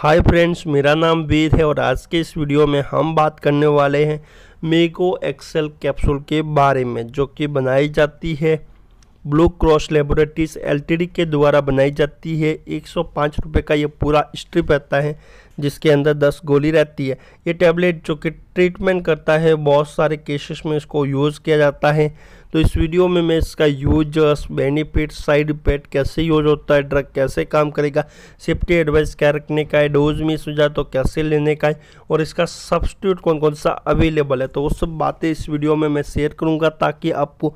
hi friends मेरा नाम वीर है और आज के इस वीडियो में हम बात करने वाले हैं मेको एक्सेल कैप्सूल के बारे में जो कि बनाई जाती है ब्लू क्रॉस लेबोरेटरीज एलटीडी के द्वारा बनाई जाती है एक सौ का ये पूरा स्ट्रिप रहता है जिसके अंदर दस गोली रहती है ये टैबलेट जो कि ट्रीटमेंट करता है बहुत सारे केसेस में इसको यूज़ किया जाता है तो इस वीडियो में मैं इसका यूजर्स बेनिफिट साइड इफेक्ट कैसे यूज होता है ड्रग कैसे काम करेगा सेफ्टी एडवाइस क्या रखने का है डोज में हो जाए तो कैसे लेने का है और इसका सब्सटीट्यूट कौन कौन सा अवेलेबल है तो वो सब बातें इस वीडियो में मैं शेयर करूँगा ताकि आपको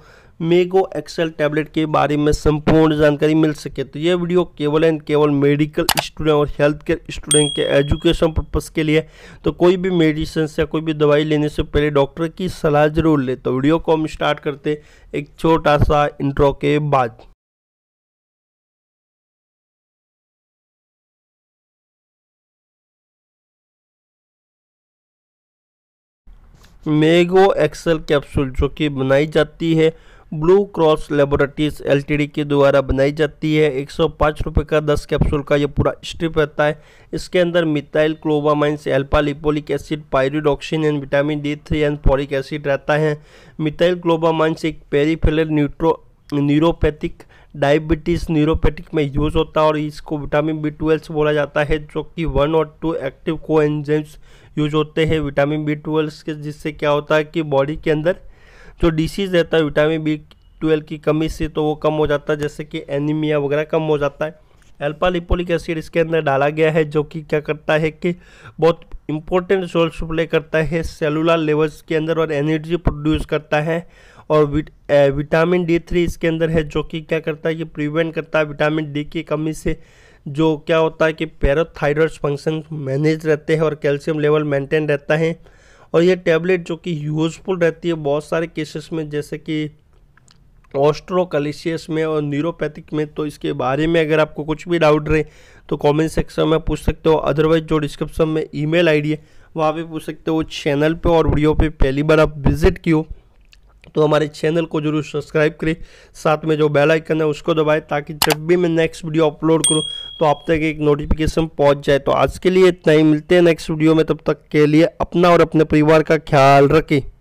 मेगो एक्सेल टैबलेट के बारे में संपूर्ण जानकारी मिल सके तो यह वीडियो केवल एंड केवल मेडिकल स्टूडेंट और हेल्थ केयर स्टूडेंट के एजुकेशन पर्पस के लिए तो कोई भी मेडिसिन या कोई भी दवाई लेने से पहले डॉक्टर की सलाह जरूर ले तो वीडियो को हम स्टार्ट करते एक छोटा सा इंट्रो के बाद मेगो एक्सेल कैप्सूल जो कि बनाई जाती है ब्लू क्रॉस लेबोरेटरीज एलटीडी के द्वारा बनाई जाती है एक सौ रुपये का 10 कैप्सूल का ये पूरा स्ट्रिप रहता है इसके अंदर methylcobalamin alpha lipoic acid pyridoxine and vitamin D three and folic acid रहता है मिथाइल क्लोबामाइंस एक peripheral neuro neuropathic diabetes neuropathic में यूज़ होता है और इसको विटामिन बी ट्वेल्व बोला जाता है जो कि वन और टू एक्टिव को यूज होते हैं विटामिन बी ट्वेल्व के जिससे क्या होता है कि बॉडी के अंदर जो डिसीज़ रहता है विटामिन बी ट्वेल्व की कमी से तो वो कम हो जाता है जैसे कि एनीमिया वगैरह कम हो जाता है एल्पा लिपोलिक एसिड इसके अंदर डाला गया है जो कि क्या करता है कि बहुत इंपॉर्टेंट रोल्स प्ले करता है सेलुलर लेवल्स के अंदर और एनर्जी प्रोड्यूस करता है और विट, ए, विटामिन डी थ्री इसके अंदर है जो कि क्या करता है कि प्रिवेंट करता है विटामिन डी की कमी से जो क्या होता है कि पैरोथायरॉयड फंक्शन मैनेज रहते हैं और कैल्शियम लेवल मेंटेन रहता है और ये टैबलेट जो कि यूजफुल रहती है बहुत सारे केसेस में जैसे कि ऑस्ट्रोकलिशियस में और न्यूरोपैथिक में तो इसके बारे में अगर आपको कुछ भी डाउट रहे तो कमेंट सेक्शन में पूछ सकते हो अदरवाइज जो डिस्क्रिप्शन में ईमेल आईडी है वहाँ पे पूछ सकते हो चैनल पे और वीडियो पे पहली बार आप विजिट कियो तो हमारे चैनल को जरूर सब्सक्राइब करें साथ में जो बेल आइकन है उसको दबाएं ताकि जब भी मैं नेक्स्ट वीडियो अपलोड करूं तो आप तक एक नोटिफिकेशन पहुंच जाए तो आज के लिए इतना ही मिलते हैं नेक्स्ट वीडियो में तब तक के लिए अपना और अपने परिवार का ख्याल रखें